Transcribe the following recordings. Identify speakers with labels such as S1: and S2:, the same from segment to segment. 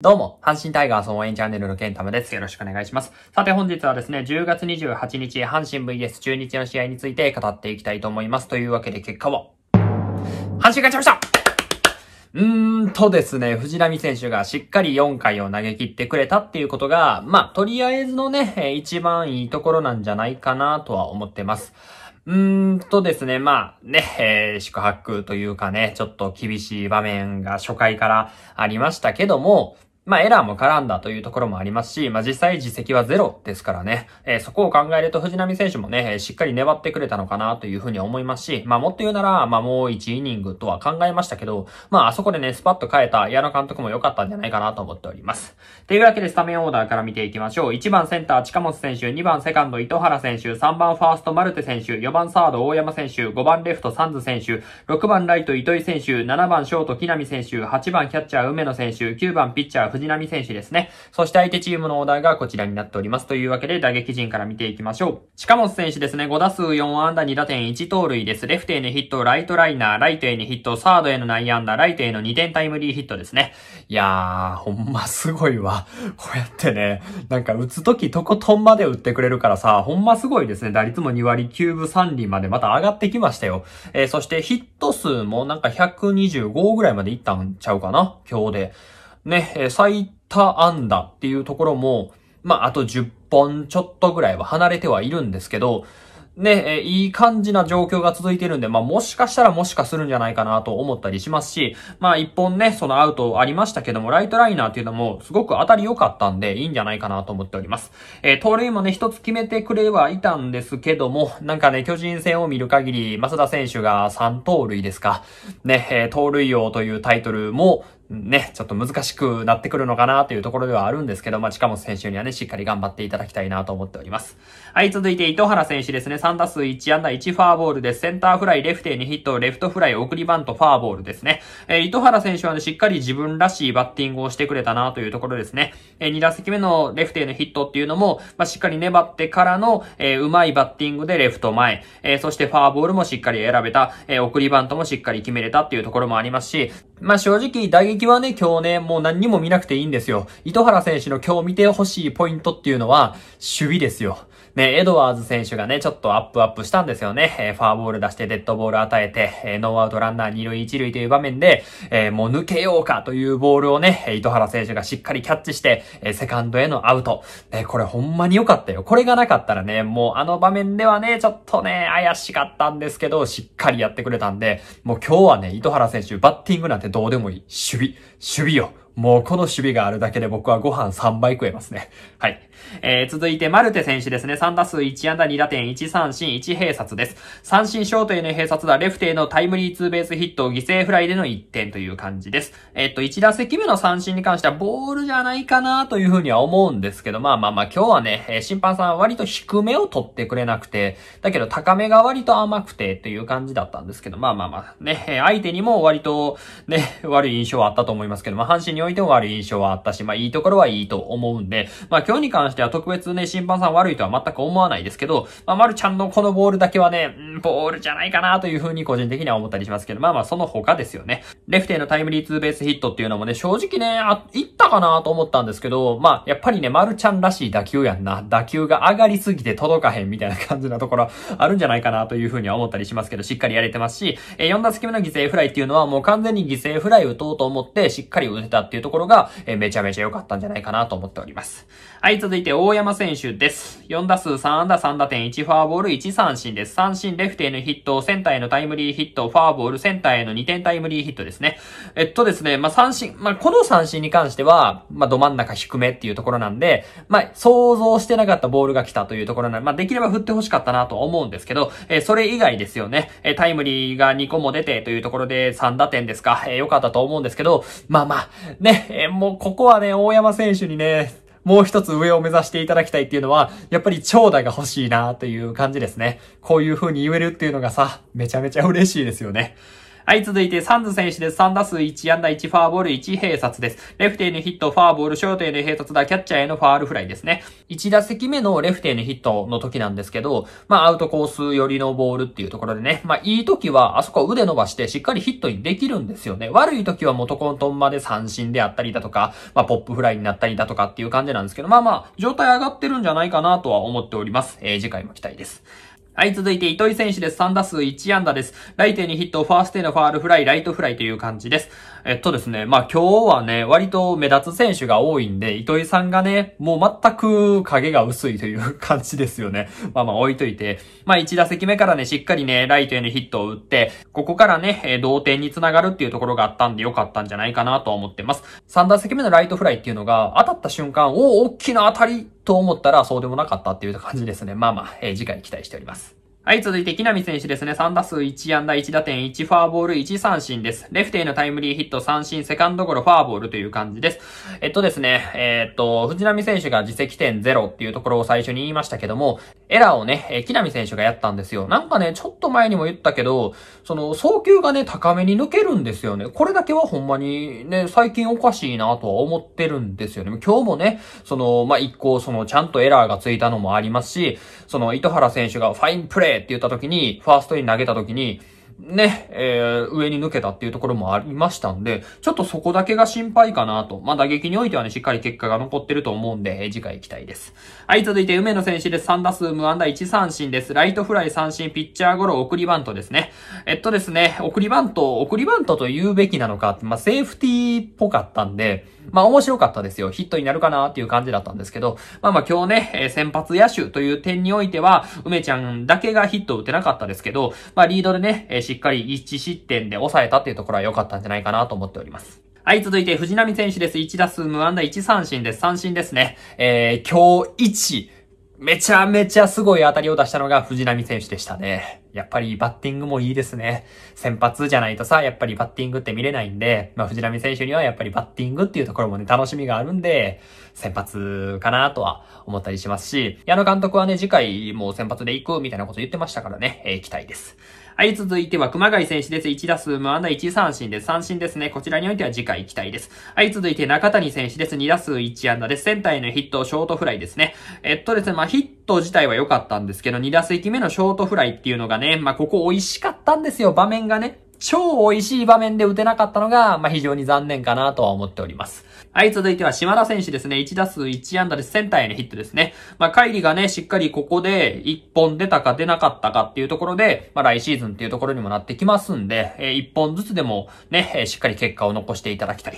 S1: どうも、阪神タイガース応援チャンネルのケンタムです。よろしくお願いします。さて本日はですね、10月28日、阪神 VS 中日の試合について語っていきたいと思います。というわけで結果は、阪神勝ちましたうーんとですね、藤波選手がしっかり4回を投げ切ってくれたっていうことが、まあ、とりあえずのね、一番いいところなんじゃないかなとは思ってます。うーんとですね、まあね、えー、宿泊というかね、ちょっと厳しい場面が初回からありましたけども、まあ、エラーも絡んだというところもありますし、まあ、実際実績はゼロですからね、えー、そこを考えると藤波選手もね、しっかり粘ってくれたのかなというふうに思いますし、まあ、もっと言うなら、まあ、もう1イニングとは考えましたけど、まあ、あそこでね、スパッと変えた矢野監督も良かったんじゃないかなと思っております。というわけで、スタメンオーダーから見ていきましょう。1番センター近本選手、2番セカンド糸原選手、3番ファーストマルテ選手、4番サード大山選手、5番レフトサンズ選手、6番ライト糸井選手、7番ショート木浪選手、8番キャッチャー梅野選手、9番ピッチャー藤波選手ですね。そして相手チームのオーダーがこちらになっております。というわけで、打撃陣から見ていきましょう。近本選手ですね、5打数4安打2打点1盗塁です。レフトへのヒット、ライトライナー、ライトへのヒット、サードへの内安打、ライトへの2点タイムリーヒットですね。いやー、ほんますごいわ。こうやってね、なんか打つときとことんまで打ってくれるからさ、ほんますごいですね。打率も2割9分3厘までまた上がってきましたよ。えー、そしてヒット数もなんか125ぐらいまでいったんちゃうかな今日で。ね、最多安打っていうところも、まあ、あと10本ちょっとぐらいは離れてはいるんですけど、ね、えいい感じな状況が続いてるんで、まあ、もしかしたらもしかするんじゃないかなと思ったりしますし、まあ、一本ね、そのアウトありましたけども、ライトライナーっていうのもすごく当たり良かったんで、いいんじゃないかなと思っております。えー、盗塁もね、一つ決めてくれはいたんですけども、なんかね、巨人戦を見る限り、増田選手が3盗塁ですか。ね、えー、盗塁王というタイトルもね、ちょっと難しくなってくるのかなというところではあるんですけど、まあ、近本選手にはね、しっかり頑張っていただきたいなと思っております。はい、続いて糸原選手ですね。3打数1安打1ファーボールです。センターフライ、レフテーにヒット、レフトフライ、送りバント、ファーボールですね。えー、糸原選手はね、しっかり自分らしいバッティングをしてくれたなというところですね。えー、2打席目のレフテーのヒットっていうのも、まあ、しっかり粘ってからの、えー、うまいバッティングでレフト前、えー、そしてファーボールもしっかり選べた、えー、送りバントもしっかり決めれたっていうところもありますし、まあ、正直、打撃はね、今日ね、もう何にも見なくていいんですよ。糸原選手の今日見てほしいポイントっていうのは、守備ですよ。ね、エドワーズ選手がね、ちょっとアップアップしたんですよね。えー、フォアボール出してデッドボール与えて、えー、ノーアウトランナー2塁1塁という場面で、えー、もう抜けようかというボールをね、糸原選手がしっかりキャッチして、えー、セカンドへのアウト。ね、これほんまに良かったよ。これがなかったらね、もうあの場面ではね、ちょっとね、怪しかったんですけど、しっかりやってくれたんで、もう今日はね、糸原選手、バッティングなんてどうでもいい。守備、守備よ。もうこの守備があるだけで僕はご飯3倍食えますね。はい。えー、続いて、マルテ選手ですね。3打数1安打2打点1三振1併殺です。三振ショートへの併殺打、レフテへのタイムリーツーベースヒット、を犠牲フライでの1点という感じです。えっと、1打席目の三振に関してはボールじゃないかなというふうには思うんですけど、まあまあまあ今日はね、審判さんは割と低めを取ってくれなくて、だけど高めが割と甘くてという感じだったんですけど、まあまあまあね、相手にも割とね、悪い印象はあったと思いますけど、まあ阪神においても悪い印象はあったし、まあいいところはいいと思うんで、まあ今日に関関しては特別ね、審判さん悪いとは全く思わないですけど、まあ、丸ちゃんのこのボールだけはね、ボールじゃないかなというふうに個人的には思ったりしますけど、まあまあその他ですよね。レフテへのタイムリーツーベースヒットっていうのもね、正直ね、あ、いったかなと思ったんですけど、まあやっぱりね、丸ちゃんらしい打球やんな。打球が上がりすぎて届かへんみたいな感じなところあるんじゃないかなというふうには思ったりしますけど、しっかりやれてますし、えー、4打席目の犠牲フライっていうのはもう完全に犠牲フライ打とうと思ってしっかり打てたっていうところが、えー、めちゃめちゃ良かったんじゃないかなと思っております。はい、続いて大山選手です。4打数3安打3打点1フォアボール1三振です。三振レフトへのヒット、センターへのタイムリーヒット、フォアボール、センターへの2点タイムリーヒットですね。えっとですね、まあ、三振、まあ、この三振に関しては、まあ、ど真ん中低めっていうところなんで、まあ、想像してなかったボールが来たというところなんで、まあ、できれば振って欲しかったなと思うんですけど、えー、それ以外ですよね、えー、タイムリーが2個も出てというところで3打点ですか、えー、かったと思うんですけど、まあまあ、ね、えー、もうここはね、大山選手にね、もう一つ上を目指していただきたいっていうのは、やっぱり長打が欲しいなという感じですね。こういう風に言えるっていうのがさ、めちゃめちゃ嬉しいですよね。はい、続いて、サンズ選手です。3打数1安打1ファーボール1併殺です。レフテへのヒット、ファーボール、ショートへの併殺だ、キャッチャーへのファールフライですね。1打席目のレフテへのヒットの時なんですけど、まあ、アウトコース寄りのボールっていうところでね、まあ、いい時は、あそこ腕伸ばしてしっかりヒットにできるんですよね。悪い時は元コントンまで三振であったりだとか、まあ、ポップフライになったりだとかっていう感じなんですけど、まあまあ、状態上がってるんじゃないかなとは思っております。えー、次回も期待です。はい、続いて糸井選手です。3打数1安打です。ライトにヒット、ファーストへのファールフライ、ライトフライという感じです。えっとですね、まあ今日はね、割と目立つ選手が多いんで、糸井さんがね、もう全く影が薄いという感じですよね。まあまあ置いといて、まあ1打席目からね、しっかりね、ライトへのヒットを打って、ここからね、同点につながるっていうところがあったんで良かったんじゃないかなと思ってます。3打席目のライトフライっていうのが、当たった瞬間、おお、大きな当たりと思ったらそうでもなかったっていう感じですね。まあまあ、えー、次回期待しております。はい、続いて、木並選手ですね。3打数1安打1打点1フォアボール1三振です。レフテへのタイムリーヒット三振、セカンドゴロフォアボールという感じです。えっとですね、えー、っと、藤波選手が自責点0っていうところを最初に言いましたけども、エラーをね、え木並選手がやったんですよ。なんかね、ちょっと前にも言ったけど、その、送球がね、高めに抜けるんですよね。これだけはほんまにね、最近おかしいなとは思ってるんですよね。今日もね、その、まあ、一個、その、ちゃんとエラーがついたのもありますし、その、糸原選手がファインプレーって言った時に、ファーストに投げた時に、ね、えー、上に抜けたっていうところもありましたんで、ちょっとそこだけが心配かなと。まあ、打撃においてはね、しっかり結果が残ってると思うんで、次回行きたいです。はい、続いて梅野選手です。3打数無安打1三振です。ライトフライ三振、ピッチャーゴロ、送りバントですね。えっとですね、送りバント、送りバントと言うべきなのか、まあ、セーフティーっぽかったんで、まあ、面白かったですよ。ヒットになるかなっていう感じだったんですけど、まあまあ今日ね、えー、先発野手という点においては、梅ちゃんだけがヒットを打てなかったですけど、まあリードでね、えーしっかり1失点で抑えたっていうところは良かったんじゃないかなと思っております。はい、続いて藤波選手です。1打数無安打1三振です。三振ですね。えー、今日1、めちゃめちゃすごい当たりを出したのが藤波選手でしたね。やっぱりバッティングもいいですね。先発じゃないとさ、やっぱりバッティングって見れないんで、まあ藤波選手にはやっぱりバッティングっていうところもね、楽しみがあるんで、先発かなとは思ったりしますし、矢野監督はね、次回もう先発で行くみたいなこと言ってましたからね、えー、期待です。はい、続いては熊谷選手です。1打数無安打1三振です。三振ですね。こちらにおいては次回行きたいです。はい、続いて中谷選手です。2打数1安打です。センターへのヒット、ショートフライですね。えっとですね、まあ、ヒット自体は良かったんですけど、2打席目のショートフライっていうのがね、まあ、ここ美味しかったんですよ。場面がね。超美味しい場面で打てなかったのが、まあ、非常に残念かなとは思っております。はい、続いては島田選手ですね。1打数1安打でセンターへのヒットですね。まあ、カがね、しっかりここで1本出たか出なかったかっていうところで、まあ、来シーズンっていうところにもなってきますんで、え1本ずつでもね、しっかり結果を残していただきたい。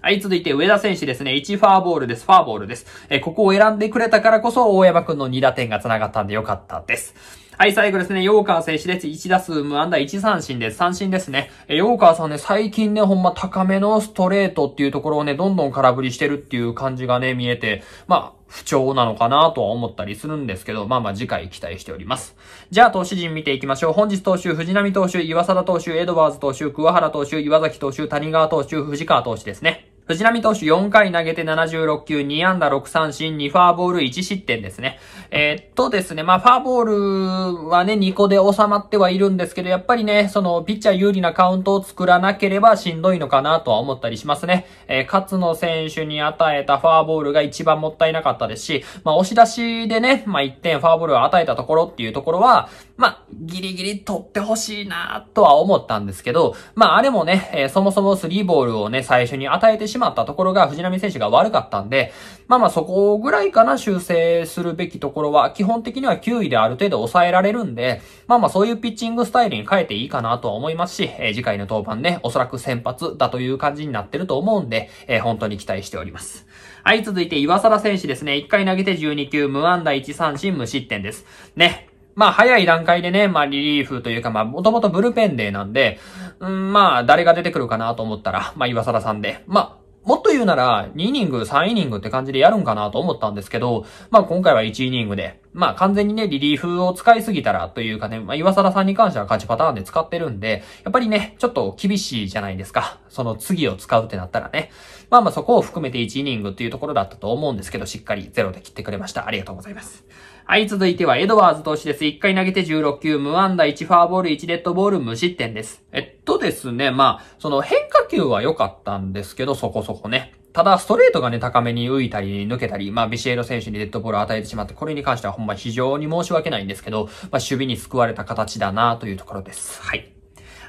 S1: はい、続いて上田選手ですね。1ファーボールです。ファーボールです。えここを選んでくれたからこそ、大山くんの2打点が繋がったんでよかったです。はい、最後ですね、ヨーカー選手です。1打数無安打1三振です。三振ですね。え、ヨーカーさんね、最近ね、ほんま高めのストレートっていうところをね、どんどん空振りしてるっていう感じがね、見えて、まあ、不調なのかなとは思ったりするんですけど、まあまあ次回期待しております。じゃあ投手陣見ていきましょう。本日投手、藤波投手、岩貞投手、エドワーズ投手、桑原投手、岩崎投手、谷川投手、藤川投手ですね。藤浪投手4回投げて76球、2安打6三振、2ファーボール1失点ですね。えー、っとですね、まあファーボールはね、2個で収まってはいるんですけど、やっぱりね、そのピッチャー有利なカウントを作らなければしんどいのかなとは思ったりしますね。えー、勝野選手に与えたファーボールが一番もったいなかったですし、まあ押し出しでね、まあ1点ファーボールを与えたところっていうところは、まあギリギリ取ってほしいなとは思ったんですけど、まああれもね、えー、そもそも3ボールをね、最初に与えてししまったところが藤波選手が悪かったんで、まあまあそこぐらいかな修正するべきところは、基本的には9位である程度抑えられるんで、まあまあそういうピッチングスタイルに変えていいかなとは思いますし、えー、次回の登板ね、おそらく先発だという感じになってると思うんで、えー、本当に期待しております。はい、続いて岩貞選手ですね。1回投げて12球、無安打1三振無失点です。ね、まあ、早い段階でね、まあ、リリーフというか、まあ、もともとブルペンデーなんで、うん、まあ、誰が出てくるかなと思ったら、まあ、岩貞さんで、まあ、もっと言うなら、2イニング、3イニングって感じでやるんかなと思ったんですけど、まあ今回は1イニングで、まあ完全にね、リリーフを使いすぎたらというかね、まあ岩貞さんに関しては勝ちパターンで使ってるんで、やっぱりね、ちょっと厳しいじゃないですか。その次を使うってなったらね。まあまあそこを含めて1イニングっていうところだったと思うんですけど、しっかりゼロで切ってくれました。ありがとうございます。はい、続いてはエドワーズ投手です。1回投げて16球、無安打1ファーボール、1デッドボール、無失点です。えっとですね、まあ、その変化球は良かったんですけど、そこそこね。ただ、ストレートがね、高めに浮いたり、抜けたり、まあ、ビシエロ選手にデッドボールを与えてしまって、これに関してはほんま非常に申し訳ないんですけど、まあ、守備に救われた形だなというところです。はい。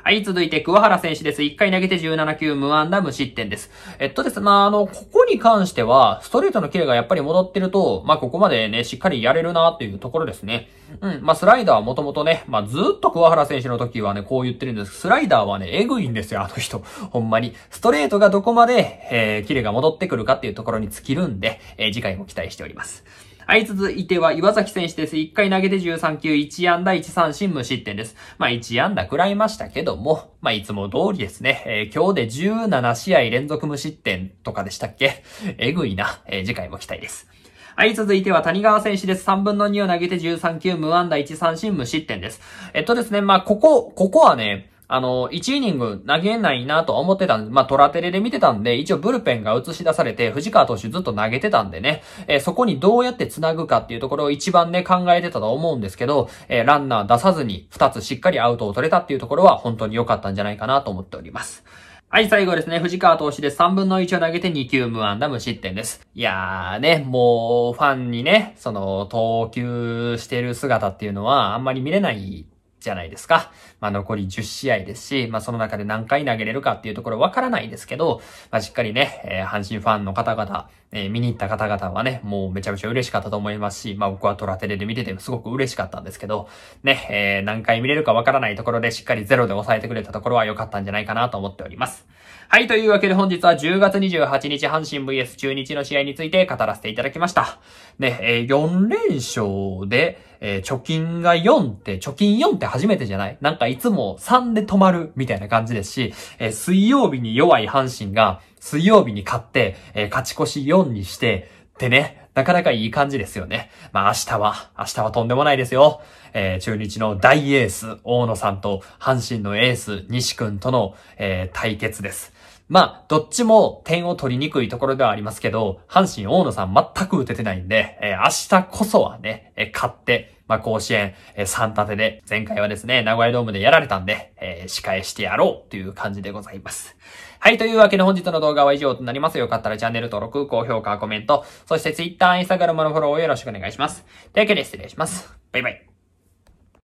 S1: はい、続いて桑原選手です。1回投げて17球無安打無失点です。えっとですね、まあ、あの、ここに関しては、ストレートのキレがやっぱり戻ってると、まあ、ここまでね、しっかりやれるなっていうところですね。うん、まあ、スライダーはもともとね、まあ、ずっと桑原選手の時はね、こう言ってるんですスライダーはね、えぐいんですよ、あの人。ほんまに。ストレートがどこまで、えー、キレが戻ってくるかっていうところに尽きるんで、えー、次回も期待しております。はい、続いては岩崎選手です。1回投げて13球、1安打1三振無失点です。まあ1安打食らいましたけども、まあいつも通りですね、えー、今日で17試合連続無失点とかでしたっけえぐいな、えー、次回も期待です。はい、続いては谷川選手です。3分の2を投げて13球、無安打1三振無失点です。えっとですね、まあここ、ここはね、あの、1イニング投げないなとは思ってたんで、まあ、トラテレで見てたんで、一応ブルペンが映し出されて、藤川投手ずっと投げてたんでね、えー、そこにどうやって繋ぐかっていうところを一番ね、考えてたと思うんですけど、えー、ランナー出さずに、2つしっかりアウトを取れたっていうところは、本当に良かったんじゃないかなと思っております。はい、最後ですね。藤川投手で3分の1を投げて2球無安打無失点です。いやーね、もう、ファンにね、その、投球してる姿っていうのは、あんまり見れないじゃないですか。まあ、残り10試合ですし、まあ、その中で何回投げれるかっていうところわからないですけど、まあ、しっかりね、えー、阪神ファンの方々、えー、見に行った方々はね、もうめちゃめちゃ嬉しかったと思いますし、まあ、僕はトラテレで見ててすごく嬉しかったんですけど、ね、えー、何回見れるかわからないところでしっかりゼロで抑えてくれたところは良かったんじゃないかなと思っております。はい、というわけで本日は10月28日、阪神 VS 中日の試合について語らせていただきました。ね、えー、4連勝で、えー、貯金が4って、貯金4って初めてじゃないなんかいつも3で止まるみたいな感じですし、えー、水曜日に弱い阪神が、水曜日に勝って、えー、勝ち越し4にして、ってね、なかなかいい感じですよね。まあ明日は、明日はとんでもないですよ。えー、中日の大エース、大野さんと、阪神のエース、西くんとの、えー、対決です。まあ、どっちも点を取りにくいところではありますけど、阪神大野さん全く打ててないんで、えー、明日こそはね、えー、勝って、まあ、甲子園、えー、3立てで、前回はですね、名古屋ドームでやられたんで、えー、仕返してやろうという感じでございます。はい、というわけで本日の動画は以上となります。よかったらチャンネル登録、高評価、コメント、そして Twitter、Instagram のフォローをよろしくお願いします。というわけで失礼します。バイバイ。